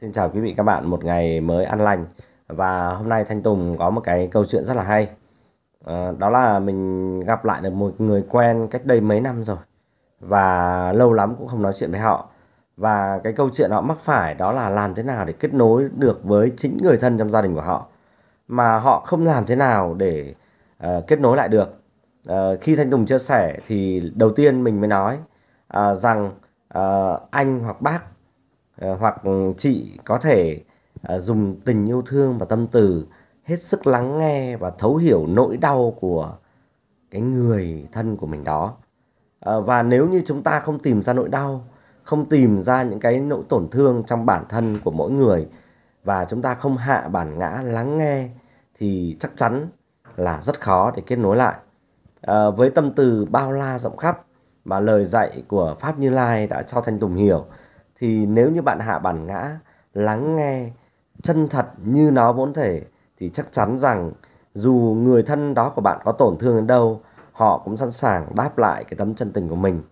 Xin chào quý vị các bạn một ngày mới an lành và hôm nay Thanh Tùng có một cái câu chuyện rất là hay ờ, đó là mình gặp lại được một người quen cách đây mấy năm rồi và lâu lắm cũng không nói chuyện với họ và cái câu chuyện họ mắc phải đó là làm thế nào để kết nối được với chính người thân trong gia đình của họ mà họ không làm thế nào để uh, kết nối lại được uh, khi Thanh Tùng chia sẻ thì đầu tiên mình mới nói uh, rằng uh, anh hoặc bác Ờ, hoặc chị có thể ờ, dùng tình yêu thương và tâm từ hết sức lắng nghe và thấu hiểu nỗi đau của cái người thân của mình đó ờ, và nếu như chúng ta không tìm ra nỗi đau không tìm ra những cái nỗi tổn thương trong bản thân của mỗi người và chúng ta không hạ bản ngã lắng nghe thì chắc chắn là rất khó để kết nối lại à, với tâm từ bao la rộng khắp mà lời dạy của pháp như lai đã cho thanh tùng hiểu thì nếu như bạn hạ bản ngã lắng nghe chân thật như nó vốn thể thì chắc chắn rằng dù người thân đó của bạn có tổn thương đến đâu họ cũng sẵn sàng đáp lại cái tấm chân tình của mình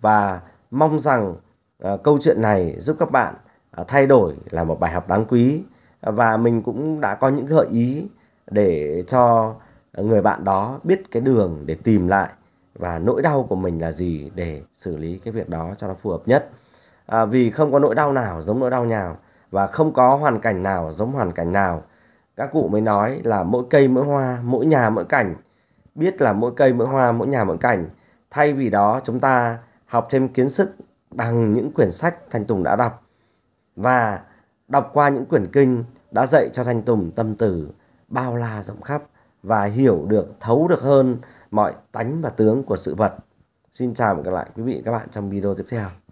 và mong rằng à, câu chuyện này giúp các bạn à, thay đổi là một bài học đáng quý và mình cũng đã có những gợi ý để cho người bạn đó biết cái đường để tìm lại và nỗi đau của mình là gì để xử lý cái việc đó cho nó phù hợp nhất à, vì không có nỗi đau nào giống nỗi đau nào và không có hoàn cảnh nào giống hoàn cảnh nào các cụ mới nói là mỗi cây mỗi hoa mỗi nhà mỗi cảnh biết là mỗi cây mỗi hoa mỗi nhà mỗi cảnh thay vì đó chúng ta học thêm kiến thức bằng những quyển sách thanh tùng đã đọc và đọc qua những quyển kinh đã dạy cho thanh tùng tâm từ bao la rộng khắp và hiểu được thấu được hơn mọi tánh và tướng của sự vật xin chào và gặp lại quý vị các bạn trong video tiếp theo